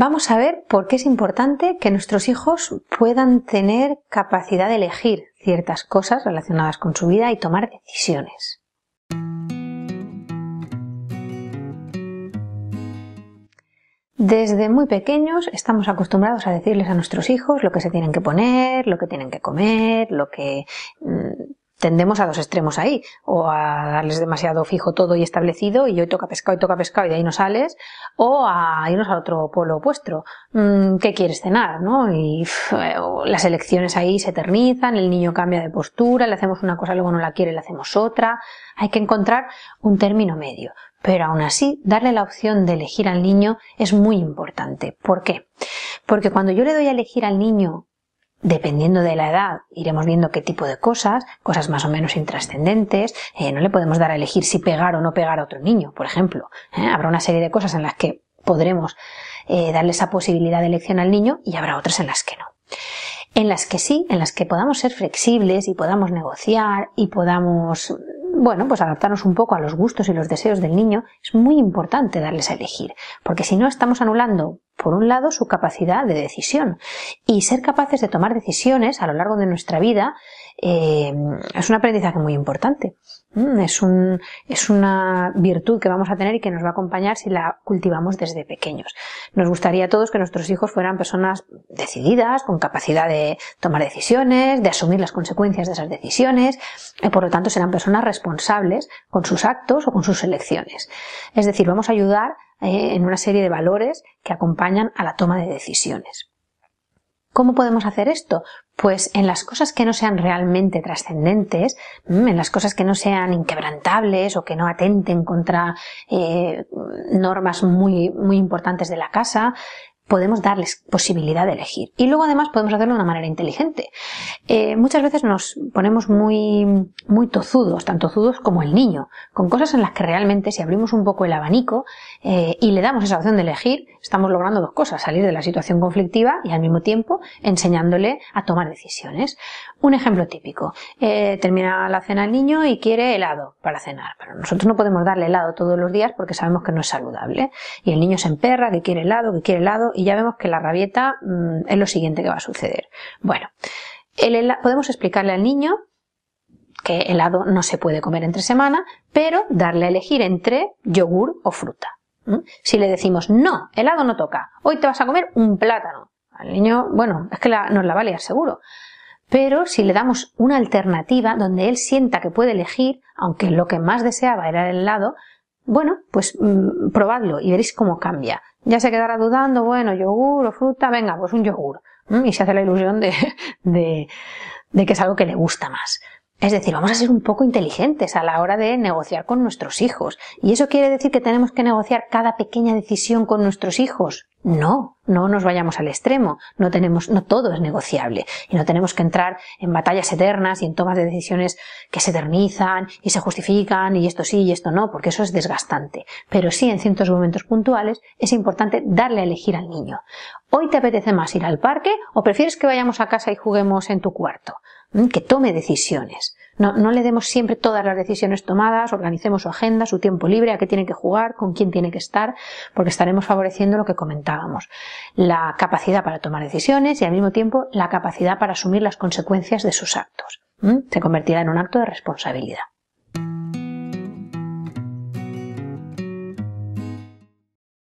Vamos a ver por qué es importante que nuestros hijos puedan tener capacidad de elegir ciertas cosas relacionadas con su vida y tomar decisiones. Desde muy pequeños estamos acostumbrados a decirles a nuestros hijos lo que se tienen que poner, lo que tienen que comer, lo que mm, tendemos a dos extremos ahí, o a darles demasiado fijo todo y establecido, y hoy toca pescado y toca pescado y de ahí no sales, o a irnos al otro polo opuesto. Mm, ¿Qué quieres cenar? Y eh, las elecciones ahí se eternizan, el niño cambia de postura, le hacemos una cosa, luego no la quiere, le hacemos otra. Hay que encontrar un término medio. Pero aún así, darle la opción de elegir al niño es muy importante. ¿Por qué? Porque cuando yo le doy a elegir al niño Dependiendo de la edad, iremos viendo qué tipo de cosas, cosas más o menos intrascendentes. Eh, no le podemos dar a elegir si pegar o no pegar a otro niño, por ejemplo. ¿eh? Habrá una serie de cosas en las que podremos eh, darle esa posibilidad de elección al niño y habrá otras en las que no. En las que sí, en las que podamos ser flexibles y podamos negociar y podamos, bueno, pues adaptarnos un poco a los gustos y los deseos del niño, es muy importante darles a elegir, porque si no estamos anulando por un lado, su capacidad de decisión. Y ser capaces de tomar decisiones a lo largo de nuestra vida eh, es un aprendizaje muy importante. Mm, es, es una virtud que vamos a tener y que nos va a acompañar si la cultivamos desde pequeños. Nos gustaría a todos que nuestros hijos fueran personas decididas, con capacidad de tomar decisiones, de asumir las consecuencias de esas decisiones, y por lo tanto serán personas responsables con sus actos o con sus elecciones. Es decir, vamos a ayudar eh, en una serie de valores que acompañan a la toma de decisiones. ¿Cómo podemos hacer esto? Pues en las cosas que no sean realmente trascendentes, mm, en las cosas que no sean inquebrantables o que no atenten contra eh, normas muy, muy importantes de la casa, podemos darles posibilidad de elegir. Y luego además podemos hacerlo de una manera inteligente. Eh, muchas veces nos ponemos muy, muy tozudos, tan tozudos como el niño, con cosas en las que realmente si abrimos un poco el abanico eh, y le damos esa opción de elegir, estamos logrando dos cosas, salir de la situación conflictiva y al mismo tiempo enseñándole a tomar decisiones. Un ejemplo típico, eh, termina la cena el niño y quiere helado para cenar, pero nosotros no podemos darle helado todos los días porque sabemos que no es saludable. Y el niño se emperra, que quiere helado, que quiere helado, y ya vemos que la rabieta mm, es lo siguiente que va a suceder. Bueno, podemos explicarle al niño que helado no se puede comer entre semana, pero darle a elegir entre yogur o fruta. Si le decimos, no, helado no toca, hoy te vas a comer un plátano. Al niño, bueno, es que nos la va a seguro. Pero si le damos una alternativa donde él sienta que puede elegir, aunque lo que más deseaba era el helado, bueno, pues mm, probadlo y veréis cómo cambia. Ya se quedará dudando, bueno, yogur o fruta, venga, pues un yogur. Mm, y se hace la ilusión de, de que es algo que le gusta más. Es decir, vamos a ser un poco inteligentes a la hora de negociar con nuestros hijos. ¿Y eso quiere decir que tenemos que negociar cada pequeña decisión con nuestros hijos? No, no nos vayamos al extremo, no tenemos, no todo es negociable y no tenemos que entrar en batallas eternas y en tomas de decisiones que se eternizan y se justifican y esto sí y esto no, porque eso es desgastante. Pero sí en ciertos momentos puntuales es importante darle a elegir al niño. ¿Hoy te apetece más ir al parque o prefieres que vayamos a casa y juguemos en tu cuarto? ¿Mm? Que tome decisiones. No, le demos siempre todas las decisiones tomadas, organicemos su agenda, su tiempo libre, a qué tiene que jugar, con quién tiene que estar, porque estaremos favoreciendo lo que comentábamos, la capacidad para tomar decisiones y al mismo tiempo la capacidad para asumir las consecuencias de sus actos. Se convertirá en un acto de responsabilidad.